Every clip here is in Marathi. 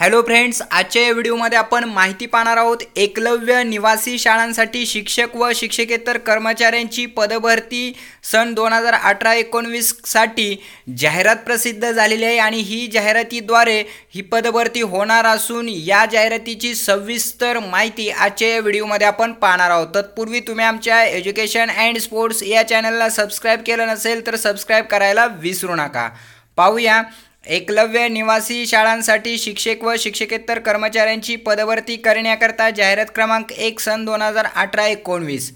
हॅलो फ्रेंड्स आजच्या या व्हिडिओमध्ये आपण माहिती पाहणार आहोत एकलव्य निवासी शाळांसाठी शिक्षक व शिक्षकेतर कर्मचाऱ्यांची पदभरती सन दोन हजार अठरा एकोणवीससाठी जाहिरात प्रसिद्ध झालेली आहे आणि ही जाहिरातीद्वारे ही पदभरती होणार असून या जाहिरातीची सविस्तर माहिती आजच्या या व्हिडिओमध्ये आपण पाहणार आहोत तत्पूर्वी तुम्ही आमच्या एज्युकेशन अँड स्पोर्ट्स या चॅनलला सबस्क्राईब केलं नसेल तर सबस्क्राईब करायला विसरू नका पाहूया एकलव्य निवासी शाळांसाठी शिक्षक व शिक्षकेतर कर्मचाऱ्यांची पदभरती करण्याकरता जाहिरात क्रमांक एक सन दोन हजार अठरा एकोणवीस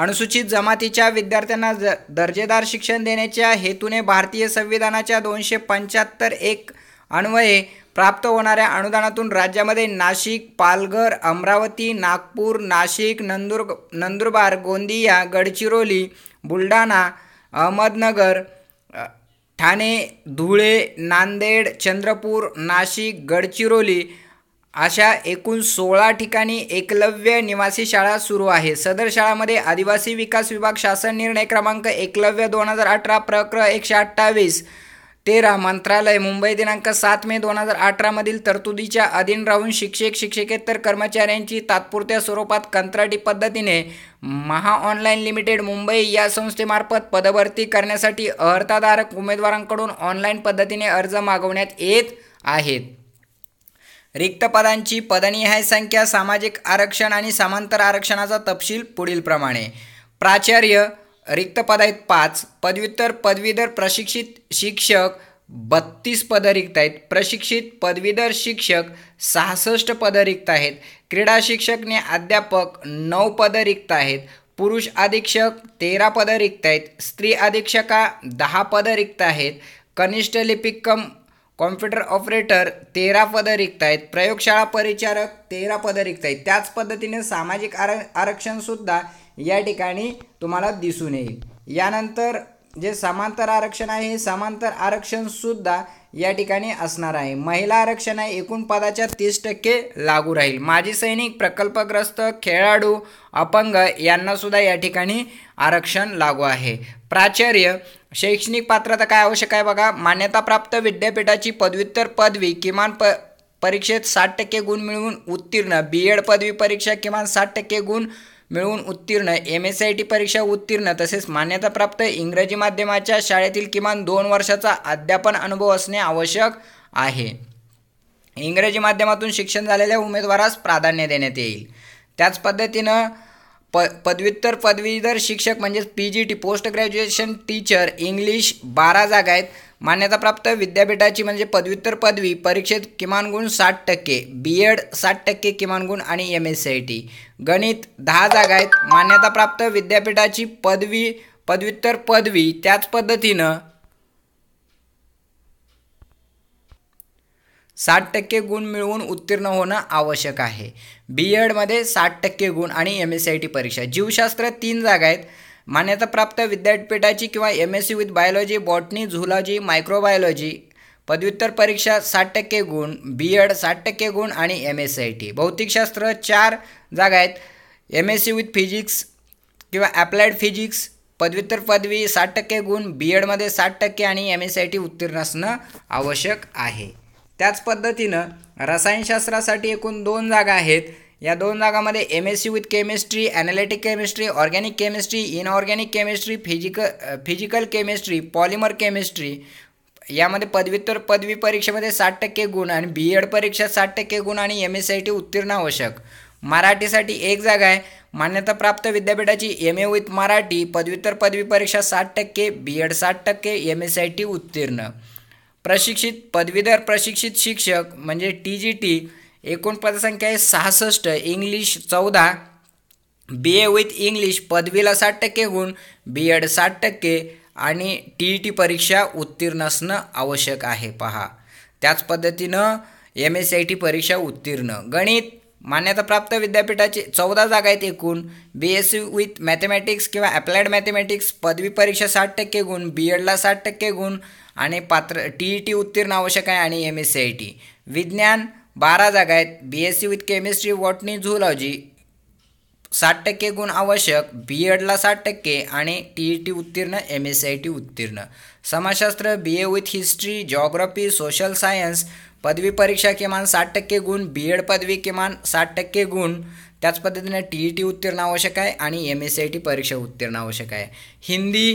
अनुसूचित जमातीच्या विद्यार्थ्यांना ज दर्जेदार शिक्षण देण्याच्या हेतूने भारतीय संविधानाच्या दोनशे पंच्याहत्तर एक अन्वये प्राप्त होणाऱ्या अनुदानातून राज्यामध्ये नाशिक पालघर अमरावती नागपूर नाशिक नंदुर नंदुरबार गोंदिया गडचिरोली बुलढाणा अहमदनगर ठाणे धुळे नांदेड चंद्रपूर नाशिक गडचिरोली अशा एकूण सोळा ठिकाणी एकलव्य निवासी शाळा सुरू आहे सदर शाळामध्ये आदिवासी विकास विभाग शासन निर्णय क्रमांक एकलव्य दोन हजार अठरा प्रक्र एकशे अठ्ठावीस तेरा मंत्रालय मुंबई दिनांक सात मे दोन हजार अठरामधील तरतुदीच्या अधीन राहून शिक्षक शिक्षकेतर कर्मचाऱ्यांची तात्पुरत्या स्वरूपात कंत्राटी पद्धतीने महा ऑनलाईन लिमिटेड मुंबई या संस्थेमार्फत पदभरती करण्यासाठी अर्हताधारक उमेदवारांकडून ऑनलाईन पद्धतीने अर्ज मागवण्यात येत आहेत रिक्त पदांची पदनिहाय संख्या सामाजिक आरक्षण आणि समांतर आरक्षणाचा तपशील पुढीलप्रमाणे प्राचार्य रिक्त पद आहेत पाच पदव्युत्तर पदवीधर प्रशिक्षित शिक्षक बत्तीस पदं रिक्त आहेत प्रशिक्षित पदवीधर शिक्षक सहासष्ट पद रिक्त आहेत क्रीडा शिक्षकने अध्यापक नऊ पद रिक्त आहेत पुरुष अधीक्षक तेरा पद रिक्त आहेत स्त्री अधीक्षका दहा पद रिक्त आहेत कनिष्ठ लिपिकम कॉम्प्युटर ऑपरेटर तेरा पद रिक्त आहेत प्रयोगशाळा परिचारक तेरा पद रिक्त आहेत त्याच पद्धतीने सामाजिक आर आरक्षणसुद्धा या ठिकाणी तुम्हाला दिसून येईल यानंतर जे समांतर आरक्षण आहे हे समांतर सुद्धा या ठिकाणी असणार आहे महिला आरक्षण आहे एकूण पदाच्या तीस टक्के लागू राहील माजी सैनिक प्रकल्पग्रस्त खेळाडू अपंग सुद्धा या ठिकाणी आरक्षण लागू आहे प्राचार्य शैक्षणिक पात्रता काय आवश्यक आहे बघा मान्यताप्राप्त विद्यापीठाची पदव्युत्तर पदवी किमान प परीक्षेत साठ टक्के गुण मिळवून उत्तीर्ण बी एड पदवी परीक्षा किमान साठ टक्के गुण मिळवून उत्तीर्ण एम एस आय टी परीक्षा उत्तीर्ण तसेच मान्यताप्राप्त इंग्रजी माध्यमाच्या शाळेतील किमान दोन वर्षाचा अध्यापन अनुभव असणे आवश्यक आहे इंग्रजी माध्यमातून शिक्षण झालेल्या उमेदवारास प्राधान्य देण्यात येईल त्याच पद्धतीनं प पदव्युत्तर पदवीधर शिक्षक म्हणजेच P G T post graduation teacher English बारा जागा आहेत मान्यताप्राप्त विद्यापीठाची म्हणजे पदव्युत्तर पदवी परीक्षेत किमान गुण साठ टक्के बी एड साठ टक्के किमान गुण आणि M S C I T गणित दहा जागा आहेत मान्यताप्राप्त विद्यापीठाची पदवी पदव्युत्तर पदवी त्याच पद्धतीनं साठ टक्के गुण मिळवून उत्तीर्ण होणं आवश्यक आहे बी एडमध्ये साठ टक्के गुण आणि M S C I T परीक्षा जीवशास्त्र तीन जागा आहेत मान्यताप्राप्त विद्यापीठाची किंवा M S C with biology botany zoology microbiology पदव्युत्तर परीक्षा साठ टक्के गुण बी एड साठ टक्के गुण आणि एम एस आय टी भौतिकशास्त्र चार जागा आहेत M S C with physics किंवा ॲप्लाइड फिजिक्स पदव्युत्तर पदवी साठ टक्के गुण बी एडमध्ये साठ टक्के आणि एम एस आय टी उत्तीर्ण असणं आवश्यक आहे त्याच पद्धतीनं रसायनशास्त्रासाठी एकूण दोन जागा आहेत या दोन भागामध्ये M S C with chemistry analytic chemistry organic chemistry inorganic chemistry physical physical chemistry polymer chemistry यामध्ये पदव्युत्तर पदवी परीक्षेमध्ये साठ टक्के गुण आणि बी एड परीक्षा साठ टक्के गुण आणि एम एस आय टी उत्तीर्ण आवश्यक मराठीसाठी एक जागा आहे मान्यताप्राप्त विद्यापीठाची एम ए विथ मराठी पदव्युत्तर पदवी परीक्षा साठ टक्के बी एड साठ टक्के एम एस आय टी उत्तीर्ण प्रशिक्षित पदवीधर प्रशिक्षित शिक्षक म्हणजे टी जी टी एकूण पदसंख्या आहे सहासष्ट इंग्लिश चौदा बी ए विथ इंग्लिश पदवीला साठ टक्के गुण बी एड साठ टक्के आणि टी ई टी परीक्षा उत्तीर्ण असणं आवश्यक आहे पहा त्याच पद्धतीनं एम एस आय टी परीक्षा उत्तीर्ण गणित मान्यताप्राप्त विद्यापीठाची चौदा जागा आहेत एकूण B S C with mathematics किंवा ॲप्लाइड मॅथेमॅटिक्स पदवी परीक्षा साठ टक्के गुण बी एडला साठ टक्के गुण आणि पात्र टी ई टी उत्तीर्ण आवश्यक आहे आणि M S C I T विज्ञान बारा जागा आहेत B S C with chemistry botany zoology साठ टक्के गुण आवश्यक बी एडला साठ टक्के आणि टी ई टी उत्तीर्ण M S C I T उत्तीर्ण समाजशास्त्र B A with history geography social science पदवी परीक्षा किमान साठ टक्के गुण बी एड पदवी किमान साठ टक्के गुण त्याच पद्धतीने टी ई टी उत्तीर्ण आवश्यक आहे आणि M S C I T परीक्षा उत्तीर्ण आवश्यक आहे हिंदी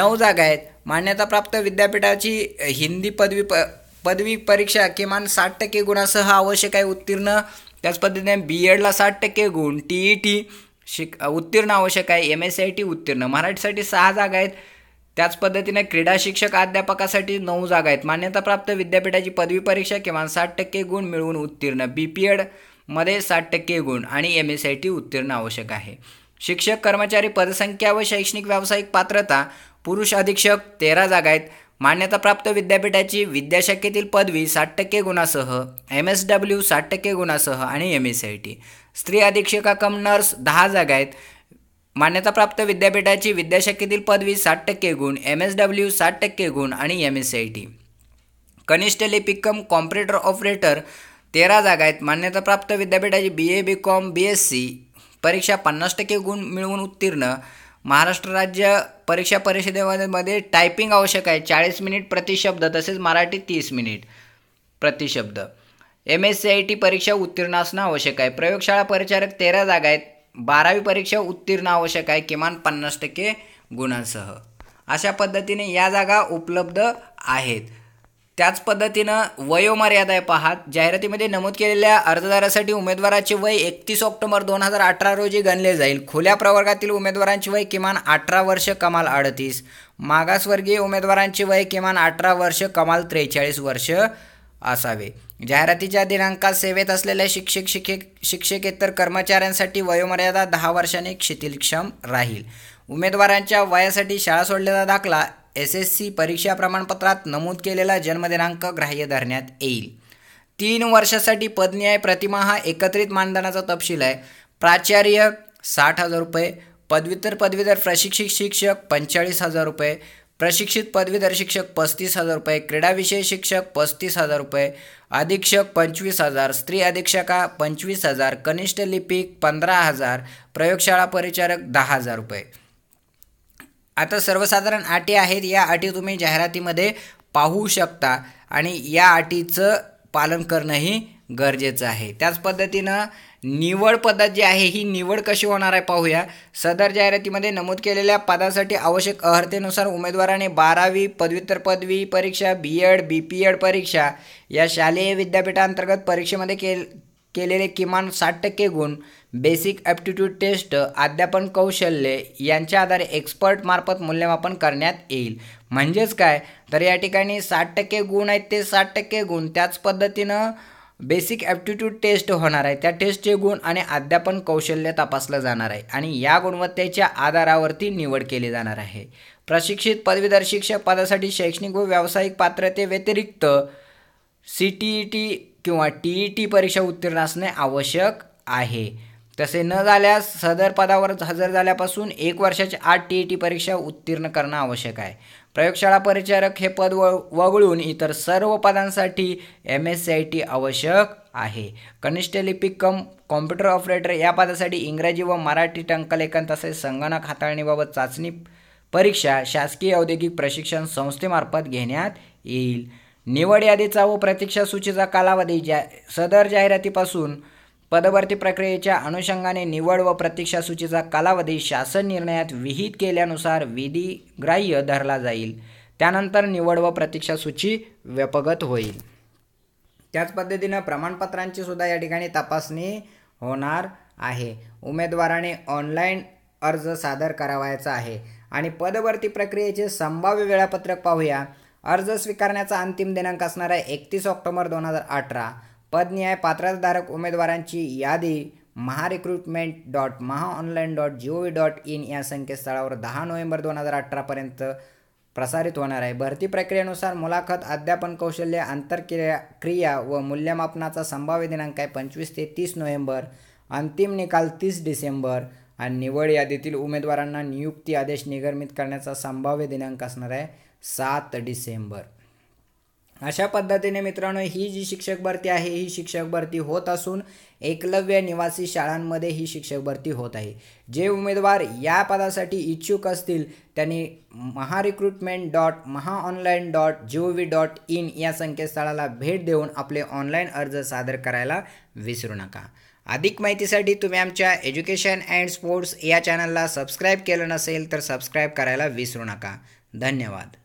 नऊ जागा आहेत मान्यताप्राप्त विद्यापीठाची हिंदी पदवी प पदवी परीक्षा किमान साठ टक्के गुणासह आवश्यक आहे उत्तीर्ण त्याच पद्धतीने बी एडला साठ टक्के गुण टी ई टी शिक उत्तीर्ण आवश्यक आहे एम एस आय टी उत्तीर्ण मराठीसाठी सहा जागा आहेत त्याच पद्धतीने क्रीडा शिक्षक अध्यापकासाठी नऊ जागा आहेत मान्यताप्राप्त विद्यापीठाची पदवी परीक्षा किमान साठ टक्के गुण मिळवून उत्तीर्ण बी पी एडमध्ये साठ टक्के गुण आणि एम एस आय टी उत्तीर्ण आवश्यक आहे शिक्षक कर्मचारी पदसंख्या व शैक्षणिक व्यावसायिक पात्रता पुरुष अधीक्षक तेरा जागा आहेत मान्यताप्राप्त विद्यापीठाची विद्याशाखेतील पदवी साठ टक्के गुणासह एम एस डब्ल्यू साठ टक्के गुणासह आणि एम एस आय टी स्त्री अधीक्षका कम नर्स दहा जागा आहेत मान्यताप्राप्त विद्यापीठाची विद्याशाखेतील पदवी साठ टक्के गुण एम एस डब्ल्यू साठ टक्के गुण आणि एम एस आय टी कनिष्ठ लिपिकम कॉम्प्युटर ऑपरेटर तेरा जागा आहेत मान्यताप्राप्त विद्यापीठाची B A B com B S C परीक्षा पन्नास टक्के गुण मिळवून उत्तीर्ण महाराष्ट्र राज्य परीक्षा परिषदेमध्ये टायपिंग आवश्यक आहे चाळीस मिनिट प्रतिशब्द तसेच मराठी तीस मिनिट प्रतिशब्द M S C I T परीक्षा उत्तीर्ण असणं आवश्यक आहे प्रयोगशाळा परिचारक तेरा जागा आहेत बारावी परीक्षा उत्तीर्ण आवश्यक आहे किमान पन्नास टक्के गुणांसह अशा पद्धतीने या जागा उपलब्ध आहेत त्याच पद्धतीनं वयोमर्यादा आहे पहा जाहिरातीमध्ये नमूद केलेल्या अर्जदारासाठी उमेदवाराचे वय एकतीस ऑक्टोबर दोन हजार अठरा रोजी गणले जाईल खुल्या प्रवर्गातील उमेदवारांचे वय किमान अठरा वर्ष कमाल अडतीस मागासवर्गीय उमेदवारांचे वय किमान अठरा वर्ष कमाल त्रेचाळीस वर्ष असावे जाहिरातीच्या दिनांकात सेवेत असलेल्या शिक्षक शिक्षक शिक्षकेतर कर्मचाऱ्यांसाठी वयोमर्यादा दहा वर्षांनी शिथिलक्षम राहील उमेदवारांच्या वयासाठी शाळा सोडलेला दाखला एस एस सी परीक्षा प्रमाणपत्रात नमूद केलेला जन्मदिनांक ग्राह्य धरण्यात येईल तीन वर्षासाठी पदन्याय प्रतिमा हा एकत्रित मानधनाचा तपशील आहे प्राचार्य साठ हजार रुपये पदव्युत्तर पदवीधर प्रशिक्षित शिक्षक पंचेचाळीस हजार रुपये प्रशिक्षित पदवीधर शिक्षक पस्तीस हजार रुपये विषय शिक्षक पस्तीस हजार रुपये अधीक्षक पंचवीस हजार स्त्री अधीक्षका पंचवीस हजार कनिष्ठ लिपिक पंधरा हजार प्रयोगशाळा परिचारक दहा हजार रुपये आता सर्वसाधारण अटी आहेत या अटी तुम्ही जाहिरातीमध्ये पाहू शकता आणि या अटीचं पालन करणंही गरजेचं आहे त्याच पद्धतीनं निवड पद्धत जी आहे ही निवड कशी होणार आहे पाहूया सदर जाहिरातीमध्ये नमूद केलेल्या पदासाठी आवश्यक अर्हतेनुसार उमेदवाराने बारावी पदव्युत्तर पदवी परीक्षा B ed B P ed परीक्षा या शालेय विद्यापीठांतर्गत परीक्षेमध्ये के केलेले किमान साठ टक्के गुण बेसिक ॲप्टिट्यूड टेस्ट अध्यापन कौशल्य यांच्या आधारे एक्सपर्टमार्फत मूल्यमापन करण्यात येईल म्हणजेच काय तर या ठिकाणी साठ टक्के गुण आहेत ते साठ टक्के गुण त्याच पद्धतीनं बेसिक ॲप्टिट्यूड टेस्ट होणार आहे त्या टेस्टचे गुण आणि अध्यापन कौशल्य तपासलं जाणार आहे आणि या गुणवत्तेच्या आधारावरती निवड केली जाणार आहे प्रशिक्षित पदवीधर शिक्षक पदासाठी शैक्षणिक व व्यावसायिक पात्रते व्यतिरिक्त C T E e T किंवा टी ई टी परीक्षा उत्तीर्ण असणे आवश्यक आहे तसे न झाल्यास सदर पदावर हजर झाल्यापासून एक वर्षाची आठ टी ई टी परीक्षा उत्तीर्ण करणं आवश्यक आहे प्रयोगशाळा परिचारक हे पद व वगळून इतर सर्व पदांसाठी M S C I T आवश्यक आहे कनिष्ठ लिपिक कम कॉम्प्युटर ऑपरेटर या पदासाठी इंग्रजी व मराठी टंकलेखन तसेच संगणक हाताळणीबाबत चाचणी परीक्षा शासकीय औद्योगिक प्रशिक्षण संस्थेमार्फत घेण्यात येईल निवड यादीचा व प्रतीक्षा सूचीचा कालावधी जा सदर जाहिरातीपासून पदभरती प्रक्रियेच्या अनुषंगाने निवड व प्रतीक्षा सूचीचा कालावधी शासन निर्णयात विहित केल्यानुसार ग्राह्य धरला जाईल त्यानंतर निवड व प्रतीक्षा सूची व्यपगत होईल त्याच पद्धतीनं प्रमाणपत्रांची सुद्धा या ठिकाणी तपासणी होणार आहे उमेदवाराने ऑनलाईन अर्ज सादर करावायचा आहे आणि पदभरती प्रक्रियेचे संभाव्य वेळापत्रक पाहूया अर्ज स्वीकारण्याचा अंतिम दिनांक असणार आहे एकतीस ऑक्टोबर दोन हजार अठरा पदन्याय पात्रताधारक उमेदवारांची यादी महारिक्रुटमेंट dot Maha online dot G O V dot in या संकेतस्थळावर दहा नोव्हेंबर दोन हजार अठरापर्यंत प्रसारित होणार आहे भरती प्रक्रियेनुसार मुलाखत अध्यापन कौशल्य आंतरक्रिया क्रिया व मूल्यमापनाचा संभाव्य दिनांक आहे पंचवीस ते तीस नोव्हेंबर अंतिम निकाल तीस डिसेंबर आणि निवड यादीतील उमेदवारांना नियुक्ती आदेश निगमित करण्याचा संभाव्य दिनांक असणार आहे सात डिसेंबर अशा पद्धतीने मित्रांनो ही जी शिक्षक भरती आहे ही शिक्षक भरती होत असून एकलव्य निवासी शाळांमध्ये ही शिक्षक भरती होत आहे जे उमेदवार या पदासाठी इच्छुक असतील त्यांनी Maha dot Maha dot G O V dot in या संकेतस्थळाला भेट देऊन आपले ऑनलाईन अर्ज सादर करायला विसरू नका अधिक माहितीसाठी तुम्ही आमच्या एज्युकेशन अँड स्पोर्ट्स या चॅनलला सबस्क्राईब केलं नसेल तर सबस्क्राईब करायला विसरू नका धन्यवाद